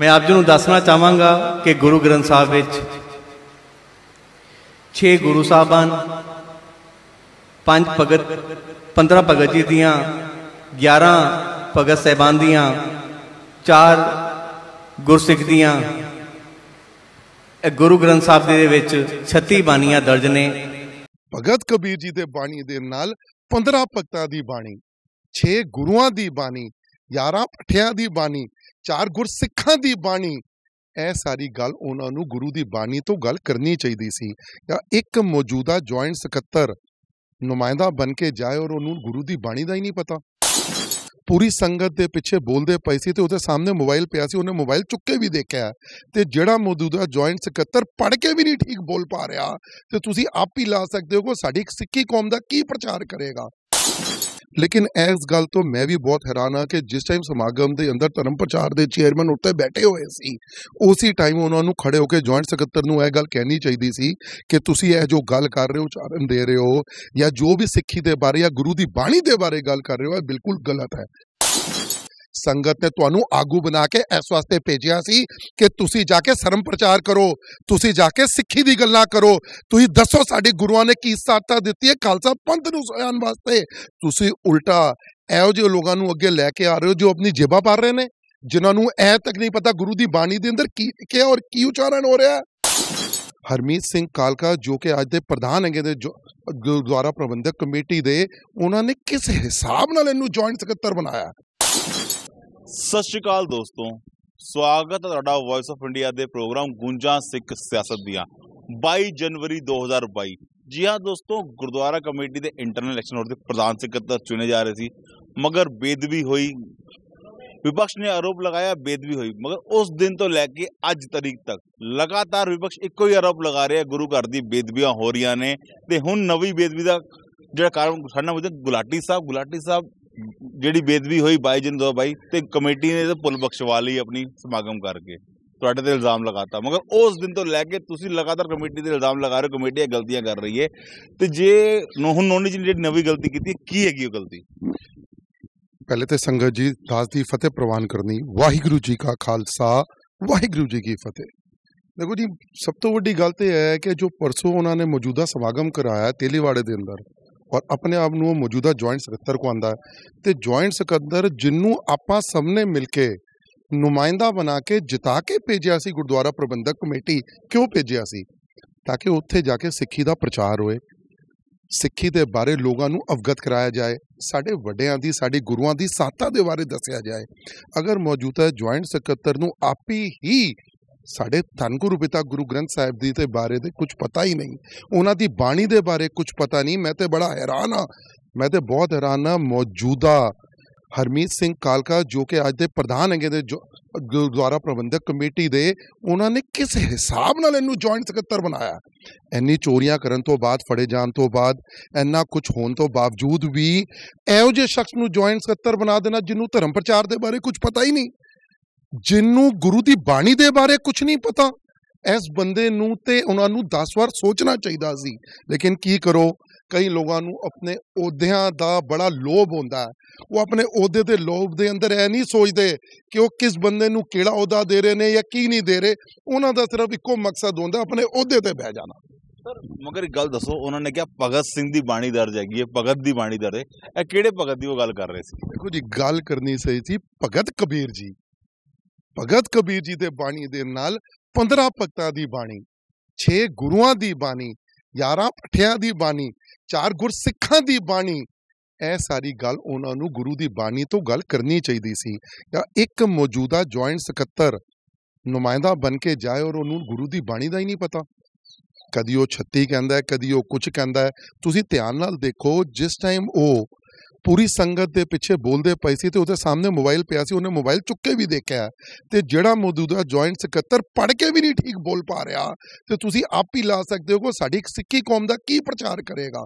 ਮੈਂ ਆਪ ਜੀ ਨੂੰ ਦੱਸਣਾ ਚਾਹਾਂਗਾ ਕਿ ਗੁਰੂ ਗ੍ਰੰਥ ਸਾਹਿਬ ਵਿੱਚ 6 ਗੁਰੂ ਸਾਹਿਬਾਨ 5 ਭਗਤ 15 ਭਗਤ ਜੀ ਦੀਆਂ 11 ਭਗਤ ਸਹਿਬਾਨ ਦੀਆਂ 4 ਗੁਰਸਿੱਖ ਦੀਆਂ ਇਹ ਗੁਰੂ ਗ੍ਰੰਥ ਸਾਹਿਬ ਦੇ ਵਿੱਚ 36 ਬਾਣੀਆਂ ਦਰਜ ਨੇ ਭਗਤ ਕਬੀਰ ਜੀ ਦੇ ਬਾਣੀ ਦੇ ਨਾਲ 15 ਭਗਤਾਂ ਦੀ ਬਾਣੀ 6 ਗੁਰੂਆਂ ਦੀ ਬਾਣੀ 11 ਪਠਿਆਂ ਦੀ ਬਾਣੀ ਚਾਰ ਗੁਰਸਿੱਖਾਂ ਦੀ ਬਾਣੀ ਇਹ ਸਾਰੀ ਗੱਲ ਉਹਨਾਂ ਨੂੰ ਗੁਰੂ ਦੀ ਬਾਣੀ ਤੋਂ ਗੱਲ ਕਰਨੀ ਚਾਹੀਦੀ ਸੀ ਜਾਂ ਇੱਕ ਮੌਜੂਦਾ ਜੁਆਇੰਟ ਸਕੱਤਰ ਨੁਮਾਇੰਦਾ ਬਣ ਕੇ ਜਾਏ ਔਰ ਉਹਨੂੰ ਗੁਰੂ ਦੀ ਬਾਣੀ ਦਾ ਹੀ ਨਹੀਂ ਪਤਾ ਪੂਰੀ ਸੰਗਤ ਦੇ ਪਿੱਛੇ ਬੋਲਦੇ ਪਏ ਸੀ ਤੇ ਉਹਦੇ ਸਾਹਮਣੇ ਮੋਬਾਈਲ ਪਿਆ ਸੀ ਉਹਨੇ ਮੋਬਾਈਲ ਚੁੱਕ ਕੇ ਵੀ ਦੇਖਿਆ ਤੇ ਜਿਹੜਾ ਮੌਜੂਦਾ ਜੁਆਇੰਟ ਸਕੱਤਰ ਪੜ ਕੇ ਵੀ ਨਹੀਂ ਠੀਕ ਬੋਲ ਪਾ ਰਿਹਾ ਤੇ ਤੁਸੀਂ ਆਪ ਹੀ ਲਾ ਸਕਦੇ ਹੋ ਕਿ ਸਾਡੀ ਸਿੱਖੀ ਕੌਮ ਦਾ ਕੀ ਪ੍ਰਚਾਰ ਕਰੇਗਾ ਲੇਕਿਨ ਇਸ ਗੱਲ ਤੋਂ ਮੈਂ ਵੀ ਬਹੁਤ ਹੈਰਾਨ ਆ ਕਿ ਜਿਸ ਟਾਈਮ ਸਮਾਗਮ ਦੇ ਅੰਦਰ ਧਰਮ ਪ੍ਰਚਾਰ ਦੇ ਚੇਅਰਮੈਨ ਉੱਤੇ ਬੈਠੇ ਹੋਏ ਸੀ ਉਸੇ ਟਾਈਮ ਉਹਨਾਂ ਨੂੰ ਖੜੇ ਹੋ ਕੇ ਜੁਆਇੰਟ ਸਕੱਤਰ ਨੂੰ ਇਹ ਗੱਲ ਕਹਿਣੀ ਚਾਹੀਦੀ ਸੀ ਕਿ ਤੁਸੀਂ ਇਹ ਜੋ ਗੱਲ ਕਰ ਰਹੇ ਹੋ ਚਾਰਨ ਦੇ ਰਹੇ ਹੋ ਜਾਂ ਜੋ ਵੀ ਸਿੱਖੀ ਦੇ ਬਾਰੇ ਜਾਂ ਗੁਰੂ ਦੀ ਬਾਣੀ ਦੇ ਬਾਰੇ ਗੱਲ ਕਰ ਰਹੇ ਹੋ ਇਹ ਬਿਲਕੁਲ ਗਲਤ ਹੈ ਸੰਗਤ ਨੇ ਤੁਹਾਨੂੰ ਆਗੂ ਬਣਾ ਕੇ ਇਸ ਵਾਸਤੇ ਭੇਜਿਆ ਸੀ ਕਿ ਤੁਸੀਂ ਜਾ ਕੇ ਸਰਮ ਪ੍ਰਚਾਰ ਕਰੋ ਤੁਸੀਂ ਜਾ ਕੇ ਸਿੱਖੀ ਦੀ ਗੱਲਾਂ ਕਰੋ ਤੁਸੀਂ ਦੱਸੋ ਸਾਡੇ ਗੁਰੂਆਂ ਨੇ ਕੀ ਸਾਥਾ ਦਿੱਤੀ ਹੈ ਖਾਲਸਾ ਪੰਥ ਨੂੰ ਸਿਆਣ ਵਾਸਤੇ ਤੁਸੀਂ ਉਲਟਾ ਇਹੋ ਜਿਹੇ ਲੋਕਾਂ ਨੂੰ ਅੱਗੇ ਲੈ ਕੇ ਆ ਰਹੇ ਹੋ ਜੋ ਆਪਣੀ ਜੇਬਾਂ ਪਾਰ ਰਹੇ ਨੇ ਜਿਨ੍ਹਾਂ ਨੂੰ ਐ ਤੱਕ ਨਹੀਂ ਪਤਾ ਗੁਰੂ ਦੀ ਬਾਣੀ ਦੇ ਅੰਦਰ ਕੀ ਲਿਖਿਆ ਔਰ ਕੀ ਉਚਾਰਨ ਹੋ ਰਿਹਾ ਹਰਮੀਤ ਸਿੰਘ ਕਾਲਕਾ ਜੋ ਕਿ ਅੱਜ ਦੇ ਪ੍ਰਧਾਨ ਹੈਗੇ ਦੇ ਗੁਰਦੁਆਰਾ ਪ੍ਰਬੰਧਕ ਕਮੇਟੀ ਦੇ ਉਹਨਾਂ ਨੇ ਕਿਸ ਹਿਸਾਬ ਨਾਲ ਇਹਨੂੰ ਜੁਆਇੰਟ ਸਕੱਤਰ ਬਣਾਇਆ ਸਤਿ ਸ਼੍ਰੀ ਅਕਾਲ ਦੋਸਤੋ ਸਵਾਗਤ ਹੈ ਤੁਹਾਡਾ ਵੌਇਸ ਆਫ ਇੰਡੀਆ ਦੇ ਪ੍ਰੋਗਰਾਮ ਗੂੰਜਾਂ ਸਿੱਖ ਸਿਆਸਤ ਦੀਆਂ 22 ਜਨਵਰੀ 2022 ਜੀ ਹਾਂ ਦੋਸਤੋ ਗੁਰਦੁਆਰਾ ਕਮੇਟੀ ਦੇ ਇੰਟਰਨਲ ਇਲੈਕਸ਼ਨ ਹੋਰ ਦੇ ਪ੍ਰਧਾਨ ਸਕੱਤਰ ਚੁਣੇ ਜਾ ਰਹੇ ਸੀ ਮਗਰ ਬੇਦਬੀ ਹੋਈ ਵਿਪਕਸ਼ ਨੇ ਆਰੋਪ ਲਗਾਇਆ ਬੇਦਬੀ ਹੋਈ ਮਗਰ ਉਸ ਦਿਨ ਤੋਂ ਲੈ ਕੇ ਅੱਜ ਤਰੀਕ ਤੱਕ ਲਗਾਤਾਰ ਵਿਪਕਸ਼ ਇੱਕੋ ਹੀ ਆਰੋਪ ਲਗਾ ਰਿਹਾ ਗੁਰੂ ਘਰ ਦੀ ਬੇਦਬੀਆਂ ਹੋ ਰਹੀਆਂ ਨੇ ਤੇ ਹੁਣ ਨਵੀਂ ਬੇਦਬੀ ਦਾ ਜਿਹੜਾ ਕਾਰਨ ਸਾਡਾ ਮੁੱਦਾ ਗੁਲਾਟੀ ਸਾਹਿਬ ਗੁਲਾਟੀ ਸਾਹਿਬ ਜਿਹੜੀ ਬੇਦਬੀ ਹੋਈ ਬਾਈ ਜਿੰਦੋ ਬਾਈ ਤੇ ਕਮੇਟੀ ਨੇ ਤਾਂ ਪੁੱਲ ਬਖਸ਼ਵਾ ਲਈ ਆਪਣੀ ਸਮਾਗਮ ਕਰਕੇ ਤੁਹਾਡੇ ਤੇ ਇਲਜ਼ਾਮ ਲਗਾਤਾ ਮਗਰ ਉਸ ਦਿਨ ਤੋਂ ਲੈ ਕੇ ਤੁਸੀਂ ਲਗਾਤਾਰ ਕਮੇਟੀ ਤੇ ਇਲਜ਼ਾਮ ਲਗਾ ਰਹੇ ਕਮੇਟੀ ਇਹ ਗਲਤੀਆਂ ਕਰ ਰਹੀ ਹੈ ਤੇ ਜੇ ਨੋਹਨ ਨੋਨੀ ਜੀ ਨੇ ਜਿਹੜੀ ਨਵੀਂ ਗਲਤੀ ਕੀਤੀ ਕੀ ਹੈਗੀ ਉਹ ਗਲਤੀ ਪਹਿਲੇ ਤੇ ਸੰਗਤ ਜੀ ਦਾਸ ਦੀ ਫਤਿਹ ਪ੍ਰਵਾਨ ਕਰਨੀ ਵਾਹਿਗੁਰੂ ਜੀ ਕਾ ਖਾਲਸਾ ਵਾਹਿਗੁਰੂ ਜੀ ਕੀ ਫਤਿਹ ਦੇਖੋ ਜੀ ਸਭ ਤੋਂ ਵੱਡੀ ਗੱਲ ਤੇ ਇਹ ਹੈ ਕਿ ਜੋ ਪਰਸੋਂ ਉਹਨਾਂ ਨੇ ਮੌਜੂਦਾ ਸਮਾਗਮ ਕਰਾਇਆ ਤੇਲੀਵਾੜੇ ਦੇ ਅੰਦਰ ਔਰ ਆਪਣੇ ਆਪ ਨੂੰ ਉਹ ਮੌਜੂਦਾ ਜੁਆਇੰਟ ਸਕੱਤਰ ਕੋ ਆਂਦਾ ਤੇ ਜੁਆਇੰਟ ਸਕੱਤਰ ਜਿੰਨੂੰ ਆਪਾਂ ਸਭ ਨੇ ਮਿਲ ਕੇ ਨੁਮਾਇੰਦਾ ਬਣਾ ਕੇ ਜਿਤਾ ਕੇ ਭੇਜਿਆ ਸੀ ਗੁਰਦੁਆਰਾ ਪ੍ਰਬੰਧਕ ਕਮੇਟੀ ਕਿਉਂ ਭੇਜਿਆ ਸੀ ਤਾਂ ਕਿ ਉੱਥੇ ਜਾ ਕੇ ਸਿੱਖੀ ਦਾ ਪ੍ਰਚਾਰ ਹੋਏ ਸਿੱਖੀ ਦੇ ਬਾਰੇ ਲੋਕਾਂ ਨੂੰ ਅਵਗਤ ਕਰਾਇਆ ਜਾਏ ਸਾਡੇ ਵੱਡਿਆਂ ਦੀ ਸਾਡੇ ਗੁਰੂਆਂ ਦੀ ਸਾਤਾ ਦੇ ਬਾਰੇ ਦੱਸਿਆ ਜਾਏ ਅਗਰ ਮੌਜੂਦਾ ਜੁਆਇੰਟ ਸਕੱਤਰ ਨੂੰ ਆਪੀ ਹੀ ਸਾਡੇ ਧੰਨ ਗੁਰੂ ਪਿਤਾ ਗੁਰੂ ਗ੍ਰੰਥ ਸਾਹਿਬ ਦੀ ਤੇ ਬਾਰੇ ਦੇ ਕੁਝ ਪਤਾ ਹੀ ਨਹੀਂ ਉਹਨਾਂ ਦੀ ਬਾਣੀ ਦੇ ਬਾਰੇ ਕੁਝ ਪਤਾ ਨਹੀਂ ਮੈਂ ਤੇ ਬੜਾ ਹੈਰਾਨ ਆ ਮੈਂ ਤੇ ਬਹੁਤ ਹੈਰਾਨ ਆ ਮੌਜੂਦਾ ਹਰਮੀਤ ਸਿੰਘ ਕਾਲਕਾ ਜੋ ਕਿ ਅੱਜ ਦੇ ਪ੍ਰਧਾਨ ਹੈਗੇ ਦੇ ਗੁਰਦੁਆਰਾ ਪ੍ਰਬੰਧਕ ਕਮੇਟੀ ਦੇ ਉਹਨਾਂ ਨੇ ਕਿਸ ਹਿਸਾਬ ਨਾਲ ਇਹਨੂੰ ਜੁਆਇੰਟ ਸਕੱਤਰ ਬਣਾਇਆ ਐਨੀ ਚੋਰੀਆਂ ਕਰਨ ਤੋਂ ਬਾਅਦ ਫੜੇ ਜਾਣ ਤੋਂ ਬਾਅਦ ਐਨਾ ਕੁਝ ਹੋਣ ਤੋਂ ਬਾਵਜੂਦ ਵੀ ਇਹੋ ਜਿਹੇ ਸ਼ਖਸ ਨੂੰ ਜੁਆਇੰਟ ਸਕੱਤਰ ਬਣਾ ਦੇਣਾ ਜਿਹਨੂੰ ਧਰਮ ਪ੍ਰਚਾਰ ਦੇ ਬਾਰੇ ਕੁਝ ਪਤਾ ਹੀ ਨਹੀਂ ਜਿੰਨੂੰ ਗੁਰੂ ਦੀ ਬਾਣੀ ਦੇ ਬਾਰੇ ਕੁਝ ਨਹੀਂ ਪਤਾ ਇਸ ਬੰਦੇ ਨੂੰ ਤੇ ਉਹਨਾਂ ਨੂੰ 10 ਵਾਰ ਸੋਚਣਾ ਚਾਹੀਦਾ ਸੀ ਲੇਕਿਨ ਕੀ ਕਰੋ ਕਈ ਲੋਕਾਂ ਨੂੰ ਆਪਣੇ ਅਹੁਦਿਆਂ ਦਾ ਬੜਾ ਲੋਭ ਹੁੰਦਾ ਉਹ ਆਪਣੇ ਅਹੁਦੇ ਦੇ ਲੋਭ ਦੇ ਅੰਦਰ ਐ ਨਹੀਂ ਸੋਚਦੇ ਕਿ ਉਹ ਕਿਸ ਬੰਦੇ ਨੂੰ ਕਿਹੜਾ ਅਹੁਦਾ ਦੇ ਰਹੇ ਨੇ ਜਾਂ ਕੀ ਨਹੀਂ ਦੇ ਰਹੇ ਉਹਨਾਂ ਦਾ ਸਿਰਫ ਇੱਕੋ ਮਕਸਦ ਹੁੰਦਾ ਆਪਣੇ ਅਹੁਦੇ ਤੇ ਬਹਿ ਜਾਣਾ ਸਰ ਮਗਰ ਇੱਕ ਗੱਲ ਦੱਸੋ ਉਹਨਾਂ ਨੇ ਕਿਹਾ ਭਗਤ ਸਿੰਘ ਦੀ ਬਾਣੀ ਦਰਜ ਹੈਗੀ ਹੈ ਭਗਤ ਦੀ ਬਾਣੀ ਦਰ ਹੈ ਇਹ ਕਿਹੜੇ ਭਗਤ ਦੀ ਉਹ ਗੱਲ ਕਰ ਰਹੇ ਸੀ ਦੇਖੋ ਜੀ ਗੱਲ ਕਰਨੀ ਸਹੀ ਸੀ ਭਗਤ ਕਬੀਰ ਜੀ ਭਗਤ ਕਬੀਰ ਜੀ ਦੇ ਬਾਣੀ ਦੇ ਨਾਲ 15 ਭਗਤਾਂ ਦੀ ਬਾਣੀ 6 ਗੁਰੂਆਂ ਦੀ ਬਾਣੀ 11 ਪਠਿਆਂ ਦੀ ਬਾਣੀ 4 ਗੁਰ ਸਿੱਖਾਂ ਦੀ ਬਾਣੀ ਇਹ ਸਾਰੀ ਗੱਲ ਉਹਨਾਂ ਨੂੰ ਗੁਰੂ ਦੀ ਬਾਣੀ ਤੋਂ ਗੱਲ ਕਰਨੀ ਚਾਹੀਦੀ ਸੀ ਜਾਂ ਇੱਕ ਮੌਜੂਦਾ ਜੁਆਇੰਟ ਸਕੱਤਰ ਨੁਮਾਇੰਦਾ ਬਣ ਕੇ ਜਾਏ ਔਰ ਉਹਨੂੰ ਗੁਰੂ ਦੀ ਬਾਣੀ ਦਾ ਹੀ ਨਹੀਂ ਪਤਾ ਕਦੀ ਉਹ 36 ਕਹਿੰਦਾ ਹੈ ਕਦੀ ਉਹ ਕੁਝ ਕਹਿੰਦਾ ਹੈ ਤੁਸੀਂ ਧਿਆਨ ਨਾਲ ਦੇਖੋ ਜਿਸ ਟਾਈਮ ਉਹ ਪੂਰੀ ਸੰਗਤ ਦੇ ਪਿੱਛੇ ਬੋਲਦੇ ਪਏ ਸੀ ਤੇ ਉਹਦੇ ਸਾਹਮਣੇ ਮੋਬਾਈਲ ਪਿਆ ਸੀ ਉਹਨੇ ਮੋਬਾਈਲ ਚੁੱਕ ਕੇ ਵੀ ਦੇਖਿਆ ਤੇ ਜਿਹੜਾ ਮੌਜੂਦਾ ਜੁਆਇੰਟ ਸਕੱਤਰ ਪੜ ਕੇ ਵੀ ਨਹੀਂ ਠੀਕ ਬੋਲ ਪਾ ਰਿਹਾ ਤੇ ਤੁਸੀਂ ਆਪ ਹੀ ਲਾ ਸਕਦੇ ਹੋ ਕਿ ਸਾਡੀ ਸਿੱਖੀ ਕੌਮ ਦਾ ਕੀ ਪ੍ਰਚਾਰ ਕਰੇਗਾ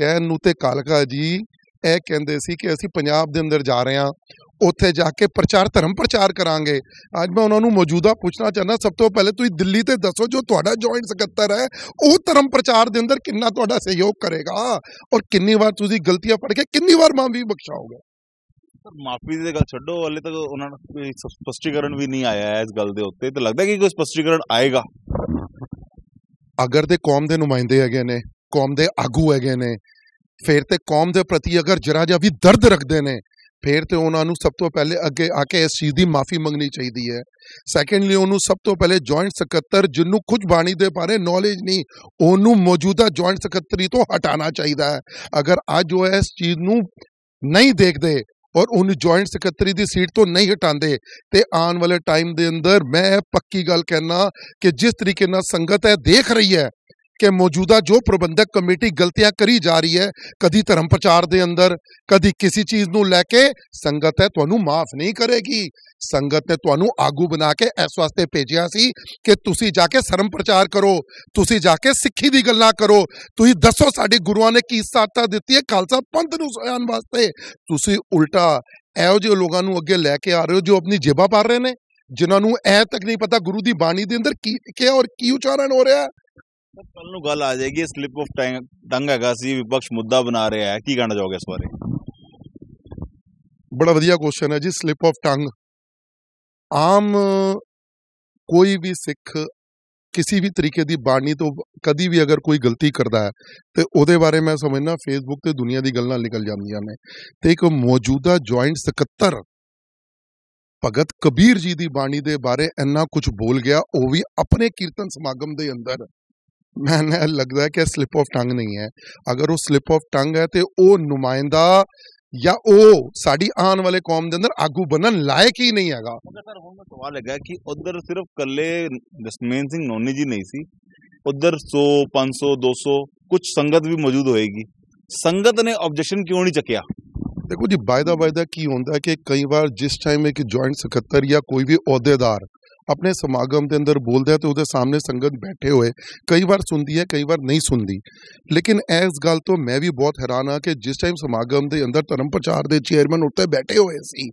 ਕਹਿਣ ਨੂੰ ਤੇ ਕਾਲਕਾ ਜੀ ਇਹ ਕਹਿੰਦੇ ਸੀ ਕਿ ਅਸੀਂ ਪੰਜਾਬ ਦੇ ਅੰਦਰ ਜਾ ਰਹੇ ਹਾਂ ਉੱਥੇ ਜਾ ਕੇ ਪ੍ਰਚਾਰ ਧਰਮ ਪ੍ਰਚਾਰ ਕਰਾਂਗੇ ਅੱਜ ਮੈਂ ਉਹਨਾਂ ਨੂੰ ਮੌਜੂਦਾ ਪੁੱਛਣਾ ਚਾਹਨਾ ਸਭ ਤੋਂ ਪਹਿਲੇ ਤੁਸੀਂ ਦਿੱਲੀ ਤੇ ਦੱਸੋ ਜੋ ਤੁਹਾਡਾ ਜੁਆਇੰਟ ਸਕੱਤਰ ਹੈ ਉਹ ਧਰਮ ਪ੍ਰਚਾਰ ਦੇ ਅੰਦਰ ਕਿੰਨਾ ਤੁਹਾਡਾ ਸਹਿਯੋਗ ਕਰੇਗਾ ਔਰ ਕਿੰਨੀ ਵਾਰ ਤੁਸੀਂ ਗਲਤੀਆਂ ਫੜ ਕੇ ਕਿੰਨੀ ਵਾਰ ਮਾਫੀ ਬਖਸ਼ਾਓਗੇ ਮਾਫੀ ਦੀ ਗੱਲ ਛੱਡੋ ਹਲੇ ਤੱਕ ਉਹਨਾਂ ਦਾ ਕੋਈ ਸਪਸ਼ਟੀਕਰਨ ਵੀ ਨਹੀਂ ਆਇਆ ਇਸ ਗੱਲ ਦੇ ਉੱਤੇ ਤੇ ਲੱਗਦਾ ਕਿ ਕੋਈ ਸਪਸ਼ਟੀਕਰਨ ਆਏਗਾ ਅਗਰ ਤੇ ਕੌਮ ਦੇ ਨੁਮਾਇੰਦੇ ਹੈਗੇ ਨੇ ਕੌਮ ਦੇ ਆਗੂ ਹੈਗੇ ਨੇ ਫਿਰ ਤੇ ਕੌਮ ਦੇ ਪ੍ਰਤੀ ਅਗਰ ਜਰਾ ਜਿਹਾ ਵੀ ਦਰਦ ਰੱਖਦੇ ਨੇ ਫੇਰ ਤੇ ਉਹਨਾਂ ਨੂੰ ਸਭ ਤੋਂ ਪਹਿਲੇ ਅੱਗੇ ਆ ਕੇ ਇਸ ਚੀਜ਼ ਦੀ ਮਾਫੀ ਮੰਗਣੀ ਚਾਹੀਦੀ ਹੈ ਸੈਕੰਡਲੀ ਉਹਨੂੰ ਸਭ ਤੋਂ ਪਹਿਲੇ ਜੁਆਇੰਟ ਸਕੱਤਰ ਜਿੰਨੂੰ ਕੁਝ ਬਾਣੀ ਦੇ ਬਾਰੇ ਨੌਲੇਜ ਨਹੀਂ ਉਹਨੂੰ ਮੌਜੂਦਾ ਜੁਆਇੰਟ ਸਕੱਤਰੀ ਤੋਂ ਹਟਾਣਾ ਚਾਹੀਦਾ ਹੈ ਅਗਰ ਅੱਜ ਉਹ ਇਸ ਚੀਜ਼ ਨੂੰ ਨਹੀਂ ਦੇਖਦੇ ਔਰ ਉਹਨੂੰ ਜੁਆਇੰਟ ਸਕੱਤਰੀ ਦੀ ਸੀਟ ਤੋਂ ਨਹੀਂ ਹਟਾਉਂਦੇ ਤੇ ਆਉਣ ਵਾਲੇ ਟਾਈਮ ਦੇ ਅੰਦਰ ਮੈਂ ਪੱਕੀ ਗੱਲ ਕਹਿਣਾ ਕਿ ਜਿਸ ਤਰੀਕੇ ਨਾਲ ਸੰਗਤ ਹੈ ਦੇਖ ਰਹੀ ਹੈ ਕਿ ਮੌਜੂਦਾ ਜੋ ਪ੍ਰਬੰਧਕ ਕਮੇਟੀ ਗਲਤੀਆਂ ਕਰੀ ਜਾ ਰਹੀ ਹੈ ਕਦੀ ਧਰਮ ਪ੍ਰਚਾਰ ਦੇ ਅੰਦਰ ਕਦੀ ਕਿਸੇ ਚੀਜ਼ ਨੂੰ ਲੈ ਕੇ ਸੰਗਤ ਹੈ ਤੁਹਾਨੂੰ ਮਾਫ ਨਹੀਂ ਕਰੇਗੀ ਸੰਗਤ ਨੇ ਤੁਹਾਨੂੰ ਆਗੂ ਬਣਾ ਕੇ ਇਸ ਵਾਸਤੇ ਭੇਜਿਆ ਸੀ ਕਿ ਤੁਸੀਂ ਜਾ ਕੇ ਸਰਮ ਪ੍ਰਚਾਰ ਕਰੋ ਤੁਸੀਂ ਜਾ ਕੇ ਸਿੱਖੀ ਦੀ ਗੱਲਾਂ ਕਰੋ ਤੁਸੀਂ ਦੱਸੋ ਸਾਡੇ ਗੁਰੂਆਂ ਨੇ ਕੀ ਸਾਥਤਾ ਦਿੱਤੀ ਹੈ ਖਾਲਸਾ ਪੰਥ ਨੂੰ ਸਿਆਣ ਵਾਸਤੇ ਤੁਸੀਂ ਉਲਟਾ ਇਹੋ ਜਿਹੇ ਲੋਕਾਂ ਨੂੰ ਅੱਗੇ ਲੈ ਕੇ ਆ ਰਹੇ ਹੋ ਜੋ ਆਪਣੀ ਜੇਬਾਂ ਭਰ ਰਹੇ ਨੇ ਜਿਨ੍ਹਾਂ ਨੂੰ ਇਹ ਤੱਕ ਨਹੀਂ ਪਤਾ ਗੁਰੂ ਦੀ ਬਾਣੀ ਦੇ ਅੰਦਰ ਕੀ ਲਿਖਿਆ ਔਰ ਕੀ ਉਚਾਰਨ ਹੋ ਰਿਹਾ ਹੈ ਕੱਲ ਨੂੰ ਗੱਲ ਆ ਜਾਏਗੀ ਸਲਿਪ ਆਫ ਟੰਗ ਟੰਗ ਹੈਗਾ ਸੀ ਵਿਪਕਸ਼ ਮੁੱਦਾ ਬਣਾ ਰਿਹਾ ਹੈ ਕੀ ਕਹਿਣਾ ਚਾਹੋਗੇ ਇਸ ਬਾਰੇ ਬੜਾ ਵਧੀਆ ਕੁਐਸਚਨ ਹੈ ਜੀ ਸਲਿਪ ਆਫ ਟੰਗ ਆਮ ਕੋਈ ਵੀ ਸਿੱਖ ਕਿਸੇ ਵੀ ਤਰੀਕੇ ਦੀ ਬਾਣੀ ਤੋਂ ਕਦੀ ਵੀ ਅਗਰ ਕੋਈ ਗਲਤੀ ਕਰਦਾ ਹੈ ਤੇ ਉਹਦੇ ਬਾਰੇ ਮੈਂ ਸਮਝਣਾ ਫੇਸਬੁੱਕ ਤੇ ਦੁਨੀਆ ਦੀ ਗੱਲਾਂ ਨਿਕਲ ਜਾਂਦੀਆਂ ਨੇ ਤੇ ਇੱਕ ਮੌਜੂਦਾ ਜੁਆਇੰਟ ਸਕੱਤਰ ਭਗਤ ਕਬੀਰ ਜੀ ਦੀ ਬਾਣੀ ਦੇ ਬਾਰੇ ਇੰਨਾ ਕੁਝ ਬੋਲ ਗਿਆ ਉਹ ਵੀ ਆਪਣੇ ਕੀਰਤਨ ਸਮਾਗਮ ਦੇ ਅੰਦਰ ਮੈਨੂੰ ਲੱਗਦਾ ਹੈ ਕਿ ਸਲਿਪ ਆਫ ਟੰਗ ਨਹੀਂ ਹੈ ਅਗਰ ਉਹ ਸਲਿਪ ਆਫ ਟੰਗ ਹੈ ਤੇ ਉਹ ਨੁਮਾਇੰਦਾ ਜਾਂ ਉਹ ਸਾਡੀ ਆਉਣ ਵਾਲੇ ਕੌਮ ਦੇ ਅੰਦਰ ਆਗੂ ਬਣਨ ਲਾਇਕ ਹੀ ਨਹੀਂ ਹੈਗਾ ਸਰ ਹੁਣ ਸਵਾਲ ਹੈਗਾ ਕਿ ਉਧਰ ਸਿਰਫ ਕੱਲੇ ਜਸਮੇਨ ਸਿੰਘ ਨੋਨੀ ਜੀ ਨਹੀਂ ਸੀ ਉਧਰ 100 500 200 ਕੁਝ ਸੰਗਤ ਵੀ ਮੌਜੂਦ ਹੋਏਗੀ ਸੰਗਤ ਨੇ ਆਬਜੈਕਸ਼ਨ ਕਿਉਂ ਨਹੀਂ ਚੱਕਿਆ ਦੇਖੋ ਜੀ ਬਾਇਦਾ ਬਾਇਦਾ ਕੀ ਹੁੰਦਾ ਕਿ ਕਈ ਵਾਰ ਜਿਸ ਟਾਈਮ ਇੱਕ ਜੁਆਇੰਟ ਸਕੱਤਰ ਜਾਂ ਕੋਈ ਵੀ ਅਹੁਦੇਦਾਰ ਆਪਣੇ ਸਮਾਗਮ ਦੇ ਅੰਦਰ ਬੋਲਦੇ ਤੇ ਉਹਦੇ ਸਾਹਮਣੇ ਸੰਗਤ ਬੈਠੇ ਹੋਏ ਕਈ ਵਾਰ ਸੁਣਦੀ ਹੈ ਕਈ ਵਾਰ ਨਹੀਂ ਸੁਣਦੀ ਲੇਕਿਨ ਇਸ ਗੱਲ ਤੋਂ ਮੈਂ ਵੀ ਬਹੁਤ ਹੈਰਾਨ ਆ ਕਿ ਜਿਸ ਟਾਈਮ ਸਮਾਗਮ ਦੇ ਅੰਦਰ ਧਰਮ ਪ੍ਰਚਾਰ ਦੇ ਚੇਅਰਮੈਨ ਉੱਤੇ ਬੈਠੇ ਹੋਏ ਸੀ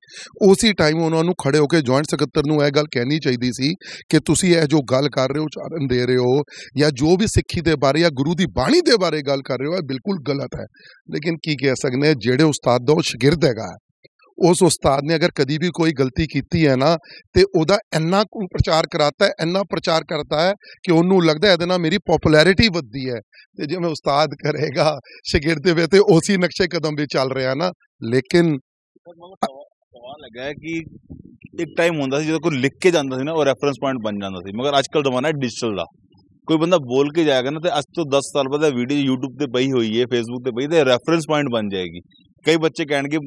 ਉਸੇ ਟਾਈਮ ਉਹਨਾਂ ਨੂੰ ਖੜੇ ਹੋ ਕੇ ਜੁਆਇੰਟ ਸਕੱਤਰ ਨੂੰ ਇਹ ਗੱਲ ਕਹਿਣੀ ਚਾਹੀਦੀ ਸੀ ਕਿ ਤੁਸੀਂ ਇਹ ਜੋ ਗੱਲ ਕਰ ਰਹੇ ਹੋ ਉਚਾਰਨ ਦੇ ਰਹੇ ਹੋ ਜਾਂ ਜੋ ਵੀ ਸਿੱਖੀ ਦੇ ਬਾਰੇ ਜਾਂ ਗੁਰੂ ਦੀ ਬਾਣੀ ਦੇ ਬਾਰੇ ਗੱਲ ਕਰ ਰਹੇ ਹੋ ਇਹ ਬਿਲਕੁਲ ਗਲਤ ਹੈ ਲੇਕਿਨ ਕੀ ਕਹਿ ਸਕਨੇ ਜਿਹੜੇ ਉਸਤਾਦ ਦਾ ਉਹ ਸ਼ਾਗਿਰਦ ਹੈਗਾ ਉਸ ਉਸਤਾਦ ਨੇ ਅਗਰ ਕਦੀ ਵੀ ਕੋਈ ਗਲਤੀ ਕੀਤੀ ਹੈ ਨਾ ਤੇ ਉਹਦਾ ਇੰਨਾ ਪ੍ਰਚਾਰ ਕਰਾਤਾ ਹੈ ਇੰਨਾ ਪ੍ਰਚਾਰ ਕਰਤਾ ਹੈ ਕਿ ਉਹਨੂੰ ਲੱਗਦਾ ਇਹਦੇ ਨਾਲ ਮੇਰੀ ਪਪੂਲੈਰਿਟੀ ਵੱਧਦੀ ਹੈ ਤੇ ਜਿਵੇਂ ਉਸਤਾਦ ਕਰੇਗਾ ਸ਼ਗਿਰਦ ਦੇ ਵੇ ਤੇ ਉਸੇ ਨਕਸ਼ੇ ਕਦਮ ਵੀ ਚੱਲ ਰਿਹਾ ਨਾ ਲੇਕਿਨ ਸਵਾਲ ਲੱਗਾ ਕਿ ਇੱਕ ਟਾਈਮ ਹੁੰਦਾ ਸੀ ਜਦੋਂ ਕੋਈ ਲਿਖ ਕੇ ਜਾਂਦਾ ਸੀ ਨਾ ਉਹ ਰੈਫਰੈਂਸ ਪੁਆਇੰਟ ਬਣ ਜਾਂਦਾ ਸੀ ਮਗਰ ਅੱਜਕੱਲ ਕੱਲ ਜ਼ਮਾਨਾ ਹੈ ਡਿਜੀਟਲ ਦਾ ਕੋਈ ਬੰਦਾ ਬੋਲ ਕੇ ਜਾਏਗਾ ਨਾ ਤੇ ਅੱਜ ਤੋਂ 10 ਸਾਲ ਬਾਅਦ ਇਹ ਵੀਡੀਓ YouTube ਤੇ ਪਈ ਹੋਈ ਹੈ Facebook ਤੇ ਪਈ ਤੇ ਰੈਫਰੈਂਸ ਪੁਆਇੰਟ ਬਣ ਜਾਏਗੀ ਕਈ ਬੱਚੇ ਕਹਿਣਗੇ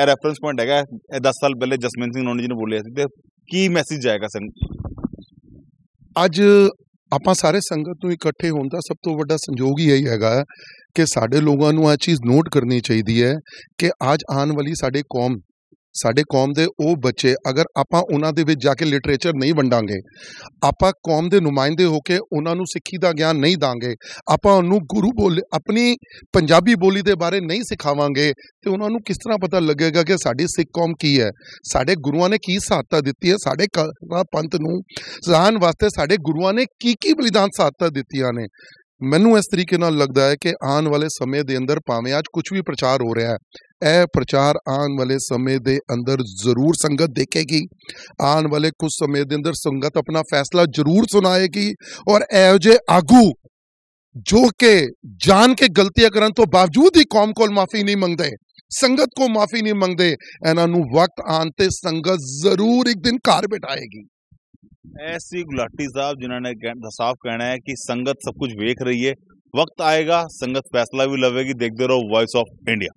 ਇਹ ਰੈਫਰੈਂਸ ਪੁਆਇੰਟ ਹੈਗਾ ਇਹ 10 ਸਾਲ ਪਹਿਲੇ ਜਸਮਨ ਸਿੰਘ ਨੋਨੀ ਜੀ ਨੇ ਬੋਲਿਆ ਸੀ ਤੇ ਕੀ ਮੈਸੇਜ ਜਾਏਗਾ ਸੰਗਤ ਅੱਜ ਆਪਾਂ ਸਾਰੇ ਸੰਗਤ ਨੂੰ ਇਕੱਠੇ ਹੋਣ ਦਾ ਸਭ ਤੋਂ ਵੱਡਾ ਸੰਜੋਗ ਹੀ ਇਹ ਹੈਗਾ ਕਿ ਸਾਡੇ ਲੋਕਾਂ ਨੂੰ ਇਹ ਚੀਜ਼ ਨੋਟ ਕਰਨੀ ਚਾਹੀਦੀ ਹੈ ਕਿ ਅੱਜ ਆਉਣ ਵਾਲੀ ਸਾਡੇ ਕੌਮ ਸਾਡੇ ਕੌਮ ਦੇ ਉਹ ਬੱਚੇ ਅਗਰ ਆਪਾਂ ਉਹਨਾਂ ਦੇ ਵਿੱਚ ਜਾ ਕੇ ਲਿਟਰੇਚਰ ਨਹੀਂ ਵੰਡਾਂਗੇ ਆਪਾਂ ਕੌਮ ਦੇ ਨੁਮਾਇੰਦੇ ਹੋ ਕੇ ਉਹਨਾਂ ਨੂੰ ਸਿੱਖੀ ਦਾ ਗਿਆਨ ਨਹੀਂ ਦਾਂਗੇ ਆਪਾਂ ਉਹਨੂੰ ਗੁਰੂ ਬੋਲ ਆਪਣੀ ਪੰਜਾਬੀ ਬੋਲੀ ਦੇ ਬਾਰੇ ਨਹੀਂ ਸਿਖਾਵਾਂਗੇ ਤੇ ਉਹਨਾਂ ਨੂੰ ਕਿਸ ਤਰ੍ਹਾਂ ਪਤਾ ਲੱਗੇਗਾ ਕਿ ਸਾਡੀ ਸਿੱਖ ਕੌਮ ਕੀ ਹੈ ਸਾਡੇ ਗੁਰੂਆਂ ਨੇ ਕੀ ਸਹਾਇਤਾ ਦਿੱਤੀ ਹੈ ਸਾਡੇ ਪੰਥ ਨੂੰ ਸਹਾਨ ਵਾਸਤੇ ਸਾਡੇ ਗੁਰੂਆਂ ਨੇ ਕੀ ਕੀ ਬਲੀਦਾਨ ਸਹਾਇਤਾ ਦਿੱਤੀਆਂ ਨੇ ਮੈਨੂੰ ਇਸ ਤਰੀਕੇ ਨਾਲ ਲੱਗਦਾ ਹੈ ਕਿ ਆਉਣ ਵਾਲੇ ਸਮੇਂ ਦੇ ਅੰਦਰ ਭਾਵੇਂ ਅੱਜ ਕੁਝ ਵੀ ਪ੍ਰਚਾਰ ਹੋ ਰਿਹਾ ਹੈ ਇਹ ਪ੍ਰਚਾਰ ਆਉਣ ਵਾਲੇ ਸਮੇਂ ਦੇ ਅੰਦਰ ਜ਼ਰੂਰ ਸੰਗਤ ਦੇਖੇਗੀ ਆਉਣ ਵਾਲੇ ਕੁਝ ਸਮੇਂ ਦੇ ਅੰਦਰ ਸੰਗਤ ਆਪਣਾ ਫੈਸਲਾ ਜ਼ਰੂਰ ਸੁਣਾਏਗੀ ਔਰ ਇਹੋ ਜੇ ਆਗੂ ਜੋ ਕਿ ਜਾਣ ਕੇ ਗਲਤੀਆਂ ਕਰਨ ਤੋਂ ਬਾਵਜੂਦ ਹੀ ਕੌਮ ਕੋਲ ਮਾਫੀ ਨਹੀਂ ਮੰਗਦੇ ਸੰਗਤ ਕੋ ਮਾਫੀ ਨਹੀਂ ਮੰਗਦੇ ਇਹਨਾਂ ਨੂੰ ਵਕਤ ਆਨ ਤੇ ਸੰਗਤ ਜ਼ਰੂਰ ਇੱਕ ਦਿਨ ਘਰ ਬਿਠਾਏਗੀ ਐਸੀ ਗੁਲਾਟੀ ਸਾਹਿਬ ਜਿਨ੍ਹਾਂ ਨੇ ਸਾਫ਼ ਕਹਿਣਾ ਹੈ ਕਿ ਸੰਗਤ ਸਭ ਕੁਝ ਵੇਖ ਰਹੀ ਹੈ ਵਕਤ ਆਏਗਾ ਸੰਗਤ ਫੈਸਲਾ ਵੀ ਲਵੇਗੀ ਦੇਖਦੇ ਰਹੋ ਵਾਇਸ ਆਫ ਇੰਡੀਆ